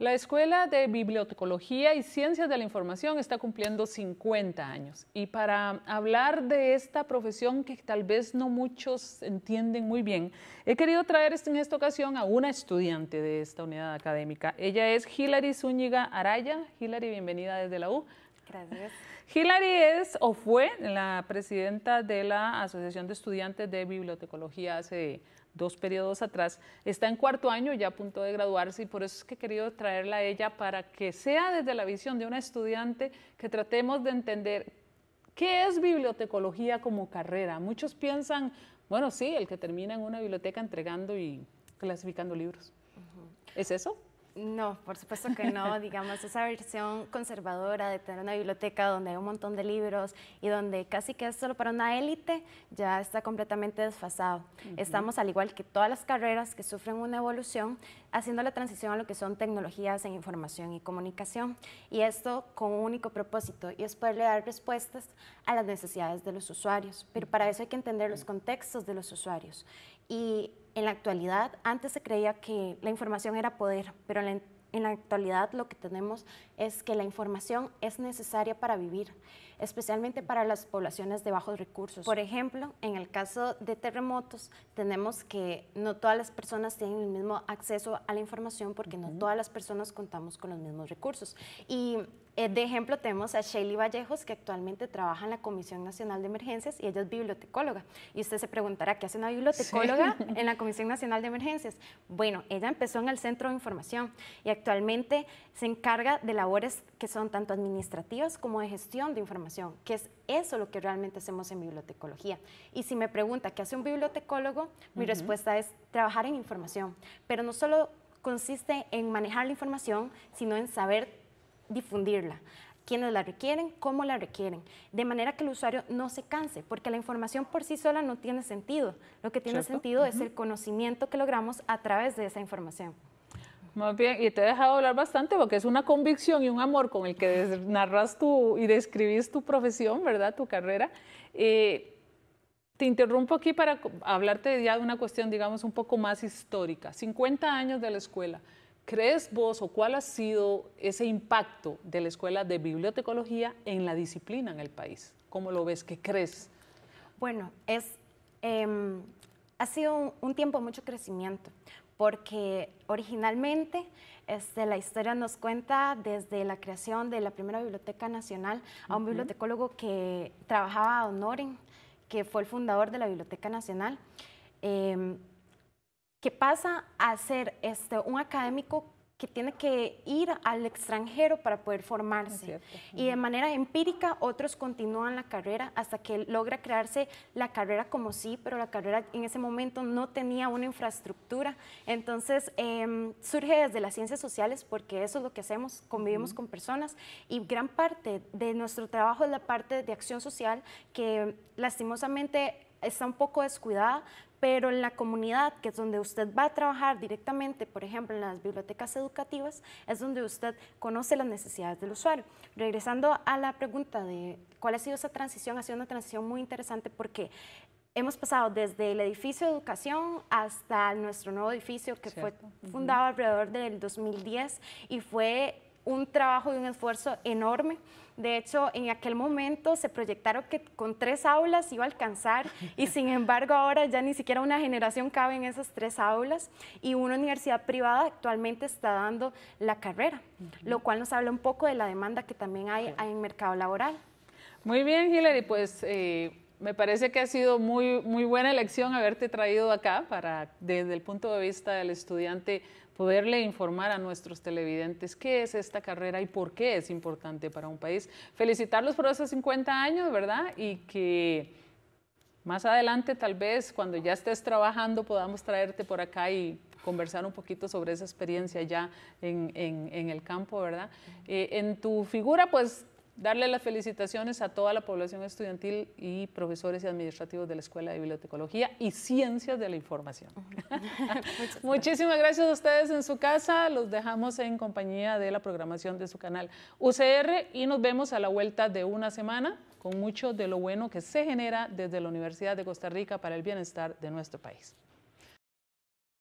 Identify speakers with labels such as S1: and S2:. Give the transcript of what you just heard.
S1: La Escuela de Bibliotecología y Ciencias de la Información está cumpliendo 50 años y para hablar de esta profesión que tal vez no muchos entienden muy bien, he querido traer en esta ocasión a una estudiante de esta unidad académica. Ella es Hilary Zúñiga Araya. Hilary, bienvenida desde la U. Gracias. Hilary es o fue la presidenta de la Asociación de Estudiantes de Bibliotecología hace dos periodos atrás, está en cuarto año, ya a punto de graduarse, y por eso es que he querido traerla a ella para que sea desde la visión de una estudiante que tratemos de entender qué es bibliotecología como carrera. Muchos piensan, bueno, sí, el que termina en una biblioteca entregando y clasificando libros. ¿Es eso?
S2: No, por supuesto que no. Digamos, esa versión conservadora de tener una biblioteca donde hay un montón de libros y donde casi que es solo para una élite, ya está completamente desfasado. Estamos, al igual que todas las carreras que sufren una evolución, haciendo la transición a lo que son tecnologías en información y comunicación. Y esto con un único propósito, y es poderle dar respuestas a las necesidades de los usuarios. Pero para eso hay que entender los contextos de los usuarios. Y en la actualidad, antes se creía que la información era poder, pero en la, actualidad lo que tenemos es que la información es necesaria para vivir, especialmente para las poblaciones de bajos recursos. Por ejemplo, en el caso de terremotos, tenemos que no todas las personas tienen el mismo acceso a la información porque no todas las personas contamos con los mismos recursos. Y eh, de ejemplo, tenemos a Shelly Vallejos, que actualmente trabaja en la Comisión Nacional de Emergencias y ella es bibliotecóloga. Y usted se preguntará, ¿qué hace una bibliotecóloga en la Comisión Nacional de Emergencias? Bueno, ella empezó en el Centro de Información y actualmente se encarga de labores que son tanto administrativas como de gestión de información, que es eso lo que realmente hacemos en bibliotecología. Y si me pregunta, ¿qué hace un bibliotecólogo? Mi respuesta es trabajar en información, pero no solo consiste en manejar la información, sino en saber difundirla quienes la requieren, cómo la requieren, de manera que el usuario no se canse, porque la información por sí sola no tiene sentido. Lo que tiene sentido es el conocimiento que logramos a través de esa información. Muy bien,
S1: y te he dejado hablar bastante porque es una convicción y un amor con el que narras tú y describís tu profesión, ¿verdad? Tu carrera. Eh, te interrumpo aquí para hablarte ya de una cuestión, digamos, un poco más histórica. 50 años de la escuela crees vos o cuál ha sido ese impacto de la Escuela de Bibliotecología en la
S2: disciplina en el país? ¿Cómo lo ves? ¿Qué crees? Bueno, es, em, ha sido un, tiempo tiempo mucho crecimiento, porque originalmente este, la historia nos cuenta desde la creación de la primera Biblioteca Nacional a un bibliotecólogo que trabajaba a Honoren, que fue el fundador de la Biblioteca Nacional. Em, que pasa a ser este, un académico que tiene que ir al extranjero para poder formarse. Y de manera empírica, otros continúan la carrera hasta que logra crearse la carrera como sí, pero la carrera en ese momento no tenía una infraestructura. Entonces, em, surge desde las ciencias sociales porque eso es lo que hacemos, convivimos con personas y gran parte de nuestro trabajo es la parte de acción social que lastimosamente está un poco descuidada, pero en la comunidad, que es donde usted va a trabajar directamente, por ejemplo, en las bibliotecas educativas, es donde usted conoce las necesidades del usuario. Regresando a la pregunta de cuál ha sido esa transición, ha sido una transición muy interesante porque hemos pasado desde el edificio de educación hasta nuestro nuevo edificio que fue fundado alrededor del 2010 y fue un trabajo y un esfuerzo enorme. De hecho, en aquel momento se proyectaron que con tres aulas iba a alcanzar y sin embargo ahora ya ni siquiera una generación cabe en esas tres aulas y una universidad privada actualmente está dando la carrera, lo cual nos habla un poco de la demanda que también hay en el mercado laboral. Muy bien, Hilary,
S1: pues... Eh, me parece que ha sido muy, muy buena elección haberte traído acá para, desde el punto de vista del estudiante, poderle informar a nuestros televidentes qué es esta carrera y por qué es importante para un país. Felicitarlos por esos 50 años, ¿verdad? Y que más adelante, tal vez, cuando ya estés trabajando, podamos traerte por acá y conversar un poquito sobre esa experiencia ya en, el campo, ¿verdad? Eh, en tu figura, pues darle las felicitaciones a toda la población estudiantil y profesores y administrativos de la Escuela de Bibliotecología y Ciencias de la Información. Muchísimas gracias a ustedes en su casa. Los dejamos en compañía de la programación de su canal UCR y nos vemos a la vuelta de una semana con mucho de lo bueno que se genera desde la Universidad de Costa Rica para el bienestar de nuestro país.